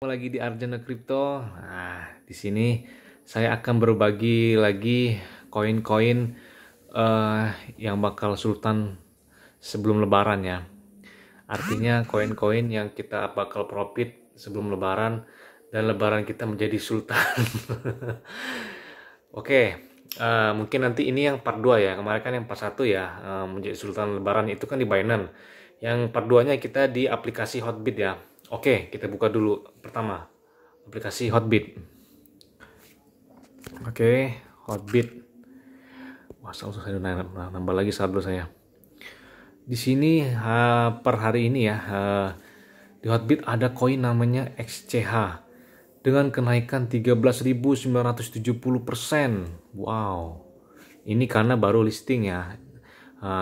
lagi di Arjuna Crypto. Nah, di sini saya akan berbagi lagi koin-koin uh, yang bakal sultan sebelum lebaran ya. Artinya koin-koin yang kita bakal profit sebelum lebaran dan lebaran kita menjadi sultan. Oke, okay. uh, eh, mungkin nanti ini yang part 2 ya. Kemarin kan yang part 1 ya, uh, menjadi sultan lebaran itu kan di Binance. Yang part 2-nya kita di aplikasi Hotbit ya Oke, kita buka dulu pertama aplikasi Hotbit. Oke, Hotbit. Wah, usah saya nambah lagi saldo saya. Di sini per hari ini ya di Hotbit ada koin namanya XCH dengan kenaikan 13.970%. Wow. Ini karena baru listing ya.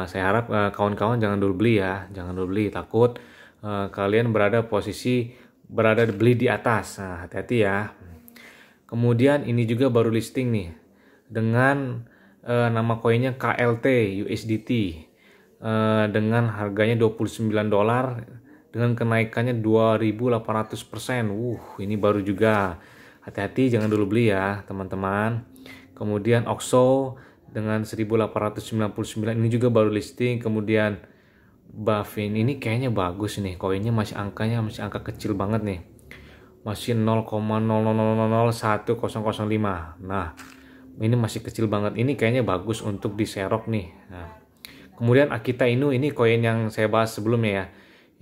saya harap eh, kawan-kawan jangan dulu beli ya, jangan dulu beli takut Eh, kalian berada posisi berada beli di atas. hati nah, hati-hati ya. Kemudian ini juga baru listing nih dengan uh, nama koinnya KLT USDT uh, eh, dengan harganya 29 dolar dengan kenaikannya 2800%. Uh, ini baru juga. Hati-hati jangan dulu beli ya, teman-teman. Kemudian OXO dengan 1899 ini juga baru listing, kemudian Buffin ini kayaknya bagus nih koinnya masih angkanya masih angka kecil banget nih masih 0,0001005 nah ini masih kecil banget ini kayaknya bagus untuk diserok nih nah. kemudian Akita Inu ini koin yang saya bahas sebelumnya ya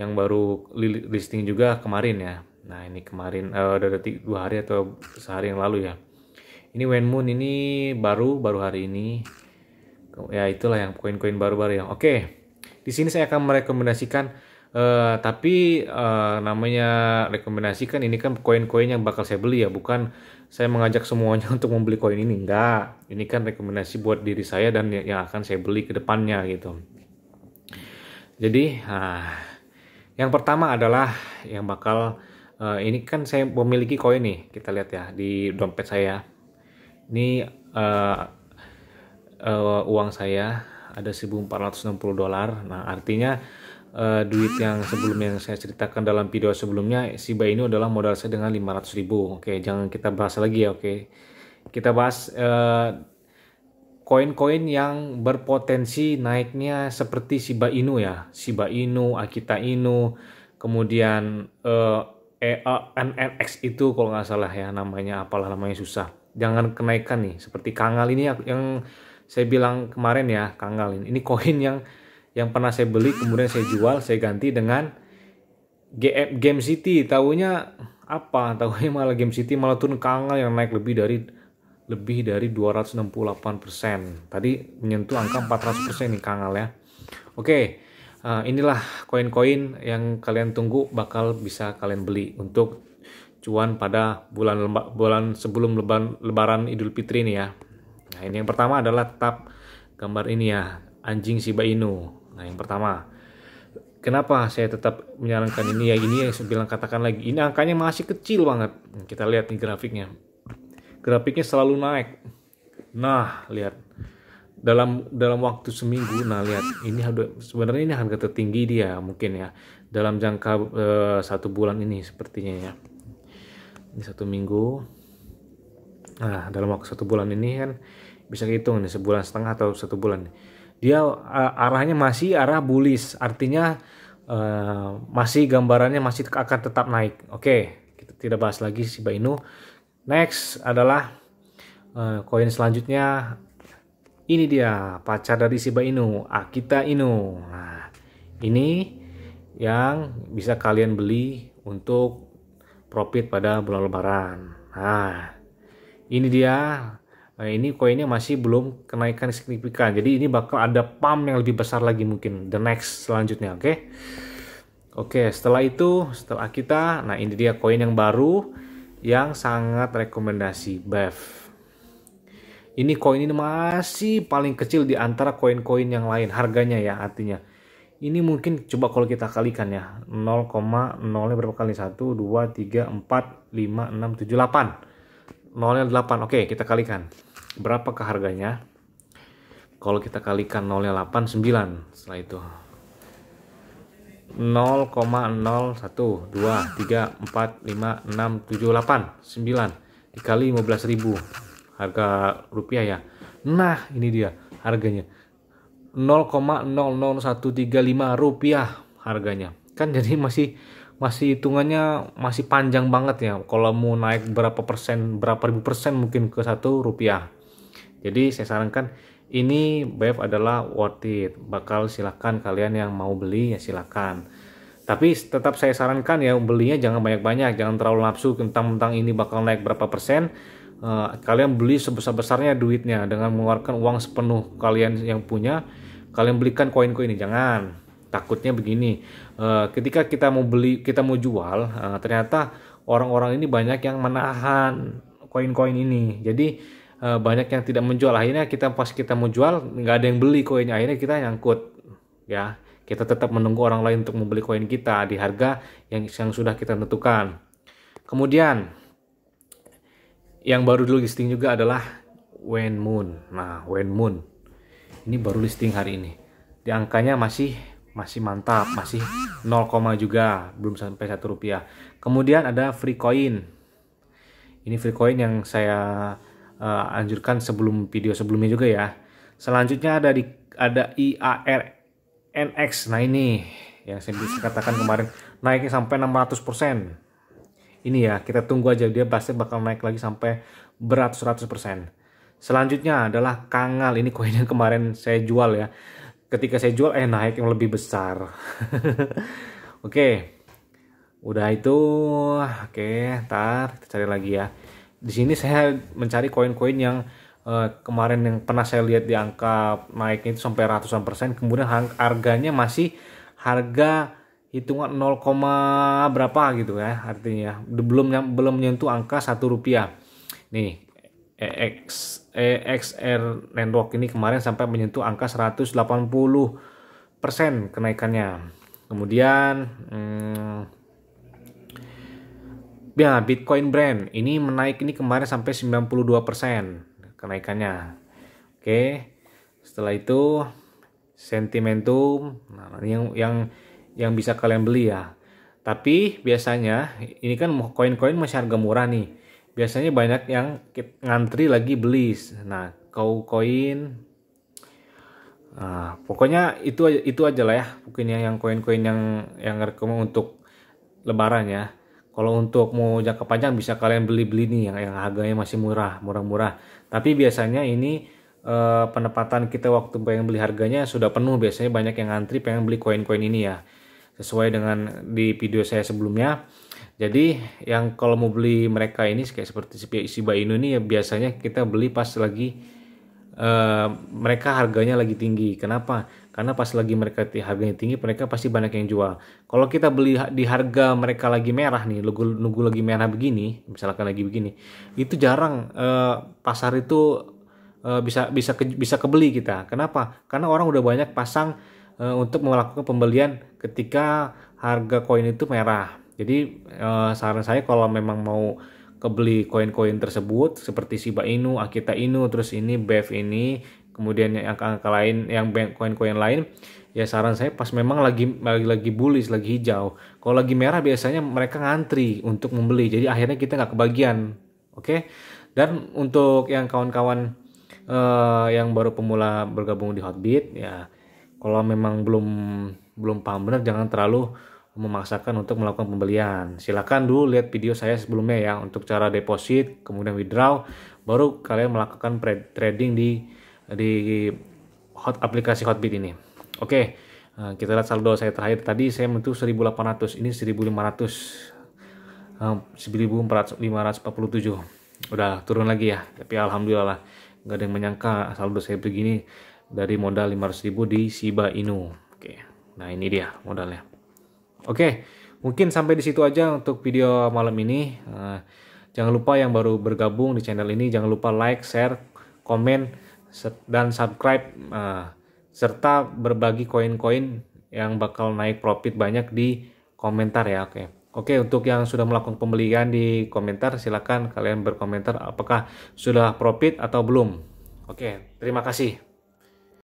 yang baru listing juga kemarin ya nah ini kemarin uh, dua hari atau sehari yang lalu ya ini When Moon ini baru baru hari ini ya itulah yang koin-koin baru-baru yang oke okay. Di sini saya akan merekomendasikan Uh, tapi uh, namanya rekomendasikan ini kan koin-koin yang bakal saya beli ya, bukan saya mengajak semuanya untuk membeli koin ini enggak. Ini kan rekomendasi buat diri saya dan ya, yang akan saya beli ke depannya gitu. Jadi, uh, yang pertama adalah yang bakal uh, ini kan saya memiliki koin nih, kita lihat ya di dompet saya. Ini uh, uh, uang saya ada 1460 dolar. Nah, artinya uh, duit yang sebelumnya yang saya ceritakan dalam video sebelumnya Shiba ini adalah modal saya dengan 500 ribu oke jangan kita bahas lagi ya oke kita bahas eh, koin-koin uh, koin -koin yang berpotensi naiknya seperti Shiba Inu ya Shiba Inu Akita Inu kemudian uh, itu kalau nggak salah ya namanya apalah namanya susah jangan kenaikan nih seperti Kangal ini yang saya bilang kemarin ya Kang ini koin yang yang pernah saya beli kemudian saya jual, saya ganti dengan GM Game City. Tahunya apa? Tahunya malah Game City malah turun kanggal yang naik lebih dari lebih dari 268%. Tadi menyentuh angka 400% nih kanggal ya. Oke, eh, inilah koin-koin yang kalian tunggu bakal bisa kalian beli untuk cuan pada bulan bulan sebelum lebaran, lebaran Idul Fitri nih ya. Nah, ini yang pertama adalah tap gambar ini ya, anjing Shiba Inu. Nah, yang pertama. Kenapa saya tetap menyarankan ini ya ini ya, yang saya bilang katakan lagi. Ini angkanya masih kecil banget. Kita lihat nih grafiknya. Grafiknya selalu naik. Nah, lihat. Dalam dalam waktu seminggu, nah lihat ini sebenarnya ini harga tertinggi dia mungkin ya dalam jangka uh, satu bulan ini sepertinya ya. Ini satu minggu Nah, dalam waktu satu bulan ini kan bisa hitung nih sebulan setengah atau satu bulan. Dia uh, arahnya masih arah bullish, artinya uh, masih gambarannya masih akan tetap naik. Oke, okay, kita tidak bahas lagi si Inu. Next adalah e, koin uh, selanjutnya ini dia pacar dari Shiba Inu, Akita Inu. Nah, ini yang bisa kalian beli untuk profit pada bulan lebaran. Nah, ini dia Nah, ini koinnya masih belum kenaikan signifikan. Jadi ini bakal ada pump yang lebih besar lagi mungkin the next selanjutnya, oke? Okay? Oke, okay, setelah itu, setelah kita, nah ini dia koin yang baru yang sangat rekomendasi BEF Ini koin ini masih paling kecil di antara koin-koin yang lain harganya ya artinya. Ini mungkin coba kalau kita kalikan ya. 0,0 berapa kali? 1 2 3 4 5 6 7 8 nolnya 8. Oke, kita kalikan. Berapakah harganya? Kalau kita kalikan nolnya 8, 9 setelah itu. 0,01 2 3 4 5 6 7 8 9 dikali 15.000 harga rupiah ya. Nah, ini dia harganya. 0,00135 rupiah harganya. Kan jadi masih masih hitungannya masih panjang banget ya kalau mau naik berapa persen berapa ribu persen mungkin ke satu rupiah jadi saya sarankan ini BF e adalah worth it bakal silahkan kalian yang mau beli ya silahkan tapi tetap saya sarankan ya belinya jangan banyak-banyak jangan terlalu nafsu tentang-tentang ini bakal naik berapa persen eh, kalian beli sebesar-besarnya duitnya dengan mengeluarkan uang sepenuh kalian yang punya kalian belikan koin-koin ini jangan takutnya begini uh, ketika kita mau beli kita mau jual uh, ternyata orang-orang ini banyak yang menahan koin-koin ini jadi uh, banyak yang tidak menjual akhirnya kita pas kita mau jual nggak ada yang beli koinnya akhirnya kita nyangkut ya kita tetap menunggu orang lain untuk membeli koin kita di harga yang yang sudah kita tentukan kemudian yang baru dulu listing juga adalah Wen Moon nah Wen Moon ini baru listing hari ini di angkanya masih masih mantap, masih 0, juga, belum sampai satu rupiah. Kemudian ada free coin. Ini free coin yang saya uh, anjurkan sebelum video sebelumnya juga ya. Selanjutnya ada di ada IARNX. Nah ini yang saya bisa katakan kemarin naiknya sampai 600%. Ini ya, kita tunggu aja dia pasti bakal naik lagi sampai beratus-ratus persen. Selanjutnya adalah Kangal. Ini koin yang kemarin saya jual ya ketika saya jual eh naik yang lebih besar oke okay. udah itu oke okay, ntar kita cari lagi ya di sini saya mencari koin-koin yang uh, kemarin yang pernah saya lihat di angka naiknya itu sampai ratusan persen kemudian harganya masih harga hitungan 0, berapa gitu ya artinya belum belum nyentuh angka satu rupiah nih EX, EXR Network ini kemarin sampai menyentuh angka 180 persen kenaikannya. Kemudian hmm, ya Bitcoin Brand ini menaik ini kemarin sampai 92 persen kenaikannya. Oke, setelah itu Sentimentum, nah, yang yang yang bisa kalian beli ya. Tapi biasanya ini kan koin-koin masih harga murah nih biasanya banyak yang ngantri lagi beli nah kau koin nah, pokoknya itu itu aja lah ya mungkin ya, yang koin-koin yang yang rekomend untuk lebaran ya kalau untuk mau jangka panjang bisa kalian beli-beli nih yang, yang harganya masih murah murah-murah tapi biasanya ini eh, pendapatan kita waktu pengen beli harganya sudah penuh biasanya banyak yang ngantri pengen beli koin-koin ini ya sesuai dengan di video saya sebelumnya jadi yang kalau mau beli mereka ini kayak seperti Shiba Inu ini ya biasanya kita beli pas lagi uh, mereka harganya lagi tinggi. Kenapa? Karena pas lagi mereka harganya tinggi mereka pasti banyak yang jual. Kalau kita beli di harga mereka lagi merah nih, nunggu, nunggu lagi merah begini, misalkan lagi begini, itu jarang uh, pasar itu uh, bisa bisa ke, bisa kebeli kita. Kenapa? Karena orang udah banyak pasang uh, untuk melakukan pembelian ketika harga koin itu merah jadi uh, saran saya kalau memang mau kebeli koin-koin tersebut seperti Shiba Inu, Akita Inu, terus ini BEV ini, kemudian yang angka-angka lain, yang koin-koin lain, ya saran saya pas memang lagi lagi, lagi bullish, lagi hijau. Kalau lagi merah biasanya mereka ngantri untuk membeli, jadi akhirnya kita nggak kebagian, oke? Okay? Dan untuk yang kawan-kawan uh, yang baru pemula bergabung di Hotbit, ya kalau memang belum belum paham benar jangan terlalu memaksakan untuk melakukan pembelian. Silakan dulu lihat video saya sebelumnya ya untuk cara deposit, kemudian withdraw, baru kalian melakukan trading di di hot aplikasi Hotbit ini. Oke, eh, kita lihat saldo saya terakhir tadi saya mentu 1800, ini 1500 1547. Eh, udah turun lagi ya tapi alhamdulillah lah nggak ada yang menyangka saldo saya begini dari modal 500.000 di Shiba Inu oke nah ini dia modalnya Oke, mungkin sampai di situ aja untuk video malam ini. Eh, jangan lupa yang baru bergabung di channel ini, jangan lupa like, share, komen, dan subscribe. Eh, serta berbagi koin-koin yang bakal naik profit banyak di komentar ya. Oke. Oke, untuk yang sudah melakukan pembelian di komentar silakan kalian berkomentar apakah sudah profit atau belum. Oke, terima kasih.